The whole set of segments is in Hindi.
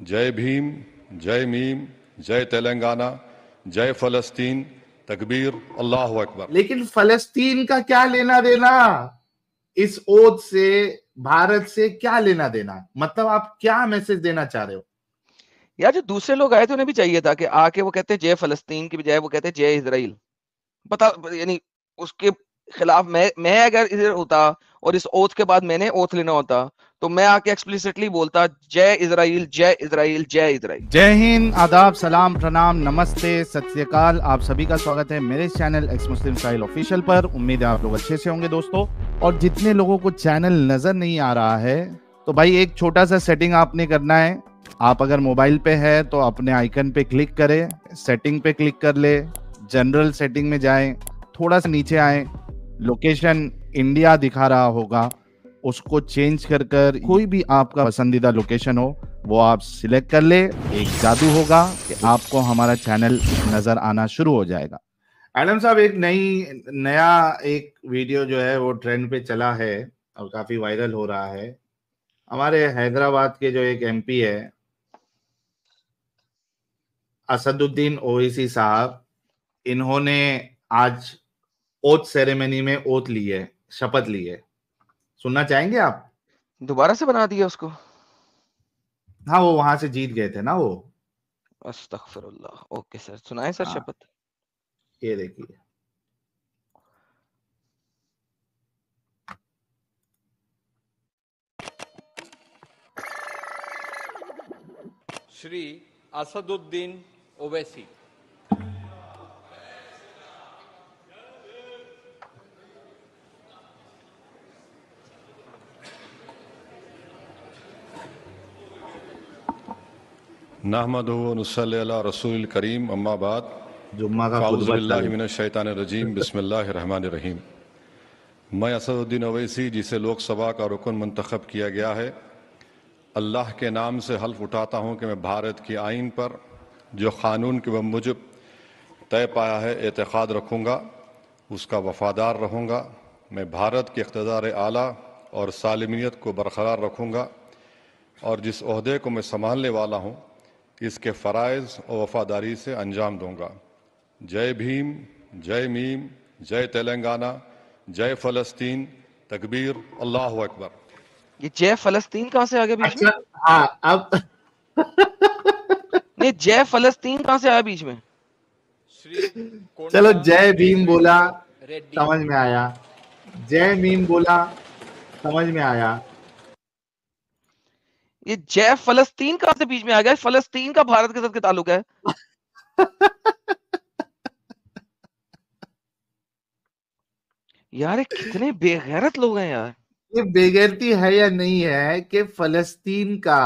जय भीम जय मीम जय तेलंगाना जय फलस्तीन तकबीर अल्लाह अकबर लेकिन फलस्तीन का क्या लेना देना इस ओद से भारत से क्या लेना देना मतलब आप क्या मैसेज देना चाह रहे हो यार जो दूसरे लोग आए थे उन्हें भी चाहिए था कि आके वो कहते जय फलस्तीन की बजाय वो कहते जय इसराइल बता यानी उसके खिलाफ मैं मैं अगर इधर होता और इस ओथ के बाद मैंने ओथ लेना होता तो मैं आके एक्सप्लिसिटली बोलता जय इसराइल जय इसराइल जय इसराइल जय हिंद आदाब सलाम प्रणाम नमस्ते सत्यकाल आप सभी का स्वागत है मेरे channel ex Muslim style official पर उम्मीद है आप लोग अच्छे से होंगे दोस्तों और जितने लोगों को चैनल नजर नहीं आ रहा है तो भाई एक छोटा सा सेटिंग आपने करना है आप अगर मोबाइल पे है तो अपने आइकन पे क्लिक करें सेटिंग पे क्लिक कर ले जनरल सेटिंग में जाए थोड़ा सा नीचे आए लोकेशन इंडिया दिखा रहा होगा उसको चेंज कर कर कोई भी आपका पसंदीदा लोकेशन हो वो आप सिलेक्ट कर ले एक जादू होगा कि आपको हमारा चैनल नजर आना शुरू हो जाएगा एडम साहब एक नई नया एक वीडियो जो है वो ट्रेंड पे चला है और काफी वायरल हो रहा है हमारे हैदराबाद के जो एक एमपी है असदुद्दीन ओवैसी साहब इन्होंने आज ओथ सेरेमनी में ओथ ली है शपथ ली है सुनना चाहेंगे आप दोबारा से बना दिया उसको हाँ वो वहां से जीत गए थे ना वो ओके सर सुनाए सर हाँ, शपथ ये देखिए श्री असदुद्दीन ओवैसी नाहमद रसूल करीम अम्माबाद जुम्मा का शैतान रजीम बसमीम मैं असदुद्दीन अवैसी जिसे लोकसभा का रुकन मंतखब किया गया है अल्लाह के नाम से हल्फ उठाता हूँ कि मैं भारत की आइन पर जो क़ानून के बमुजब तय पाया है एतक़ाद रखूँगा उसका वफादार रहूँगा मैं भारत के इकतदार आला और सालमियत को बरकरार रखूँगा और जिस अहदे को मैं संभालने वाला हूँ इसके फ़रज़ और वफादारी से अंजाम दूंगा जय भीम जय मीम जय तेलंगाना जय फलस्तीन तकबीर अल्लाह अकबर ये जय फलस्तीन कहाँ से आ गया बीच में अच्छा, हाँ, अब ये जय फलस्तीन कहाँ से आया बीच में चलो जय भीम बोला समझ में आया जय मीम बोला समझ में आया ये जैफ फलस्तीन का से बीच में आ गया फलस्तीन का भारत के साथ ताल्लुक है यार कितने बेगैरत लोग हैं यार ये बेगैरती है या नहीं है कि फलस्तीन का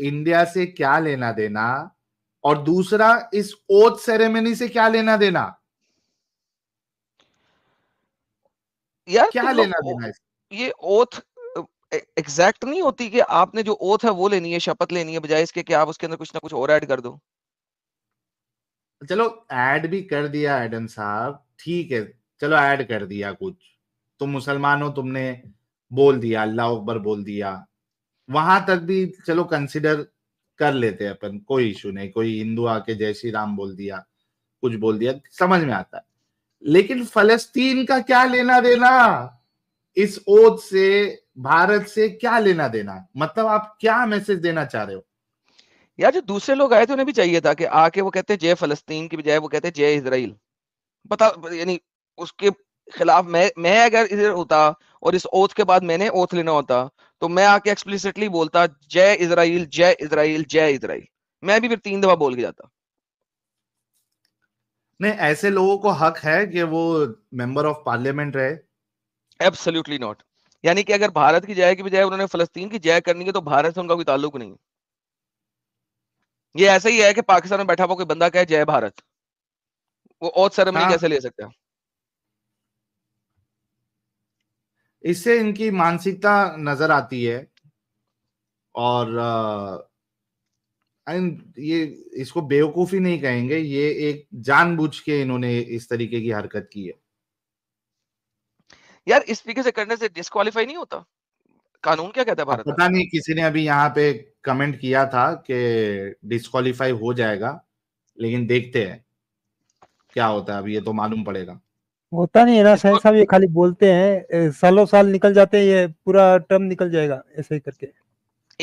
इंडिया से क्या लेना देना और दूसरा इस ओथ सेरेमनी से क्या लेना देना यार क्या लेना देना ये ओथ एग्जैक्ट नहीं होती कि आपने जो ओथ है वो लेनी है शपथ लेनी है बजाय इसके कि आप उसके अंदर कुछ ना कुछ और ऐड कर दो चलो ऐड भी कर दिया एडम साहब ठीक है चलो ऐड कर दिया कुछ तुम मुसलमान हो तुमने बोल दिया अल्लाह अकबर बोल दिया वहां तक भी चलो कंसिडर कर लेते हैं अपन कोई इशू नहीं कोई हिंदू आके जय श्री राम बोल दिया कुछ बोल दिया समझ में आता है लेकिन फलस्तीन का क्या लेना देना इस ओद से भारत से क्या लेना देना है मतलब आप क्या मैसेज देना चाह रहे हो यार जो दूसरे लोग आए थे उन्हें भी चाहिए था कि आके वो कहते जय फलस्तीन की बजाय वो कहते जय इसराइल बता यानी उसके खिलाफ मैं मैं अगर इधर होता और इस ओथ के बाद मैंने ओथ लेना होता तो मैं आके एक्सप्लिसिटली बोलता जय इसराइल जय इसराइल जय इसराइल मैं भी फिर तीन दफा बोल के जाता नहीं ऐसे लोगों को हक है कि वो मेंबर ऑफ पार्लियामेंट रहे एब्सोल्युटली नॉट यानी कि अगर भारत की जय की बजाय उन्होंने फलस्तीन की जय करनी है तो भारत से उनका कोई ताल्लुक नहीं ये ऐसा ही है कि पाकिस्तान में बैठा हुआ कोई बंदा कहे जय भारत वो और सेरेमनी हाँ। कैसे ले सकता है इससे इनकी मानसिकता नजर आती है और आ, ये इसको बेवकूफी नहीं कहेंगे ये एक जानबूझ के इन्होंने इस तरीके की हरकत की है यार इस तरीके से करने से डिस्कालीफाई नहीं होता कानून क्या कहता है भारत पता नहीं किसी ने अभी यहाँ पे कमेंट किया था कि डिस्कालीफाई हो जाएगा लेकिन देखते हैं क्या होता है अभी ये तो मालूम पड़ेगा होता नहीं है ना शाह साहब ये खाली बोलते हैं सालों साल निकल जाते हैं ये पूरा टर्म निकल जाएगा ऐसे ही करके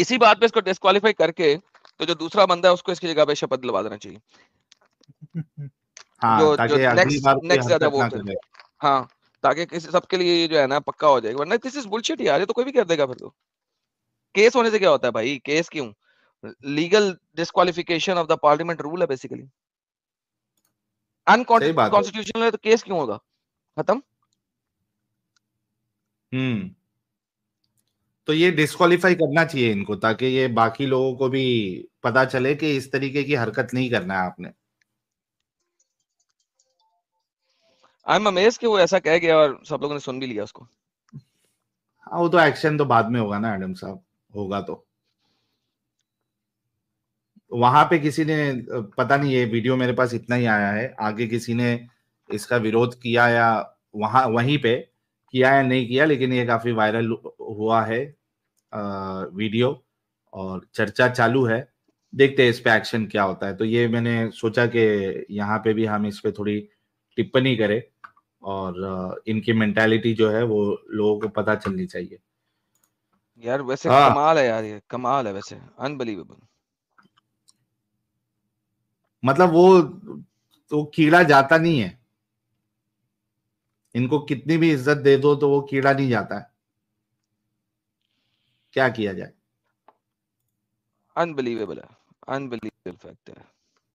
इसी बात पे इसको डिस्कालीफाई करके तो जो दूसरा बंदा है उसको इसकी जगह पे शपथ दिलवा देना चाहिए हाँ, जो, जो नेक्स्ट नेक्स्ट ज्यादा वो हाँ ताकि किसी सबके लिए जो है ना पक्का हो जाएगा वरना दिस इज बुलशिट यार ये तो कोई भी कर देगा फिर तो केस होने से क्या होता है भाई केस क्यों legal disqualification of the parliament rule है बेसिकली अनकॉन्स्टिट्यूशनल है तो केस क्यों होगा खत्म हम्म तो ये डिस्कालीफाई करना चाहिए इनको ताकि ये बाकी लोगों को भी पता चले कि इस तरीके की हरकत नहीं करना है आपने आई एम अमेज कि वो ऐसा कह गया और सब लोगों ने सुन भी लिया उसको हाँ वो तो एक्शन तो बाद में होगा ना एडम साहब होगा तो वहां पे किसी ने पता नहीं ये वीडियो मेरे पास इतना ही आया है आगे किसी ने इसका विरोध किया या वहां वहीं पे किया या नहीं किया लेकिन ये काफी वायरल हुआ है आ, वीडियो और चर्चा चालू है देखते हैं इस पे एक्शन क्या होता है तो ये मैंने सोचा कि यहाँ पे भी हम इस पे थोड़ी टिप्पणी करें और इनकी मेंटालिटी जो है वो लोगों को पता चलनी चाहिए यार वैसे हाँ। कमाल है यार ये कमाल है वैसे अनबिलीवेबल मतलब वो तो कीड़ा जाता नहीं है इनको कितनी भी इज्जत दे दो तो वो कीड़ा नहीं जाता है क्या किया जाए अनबिलीवेबल है अनबिलीवेबल फैक्ट है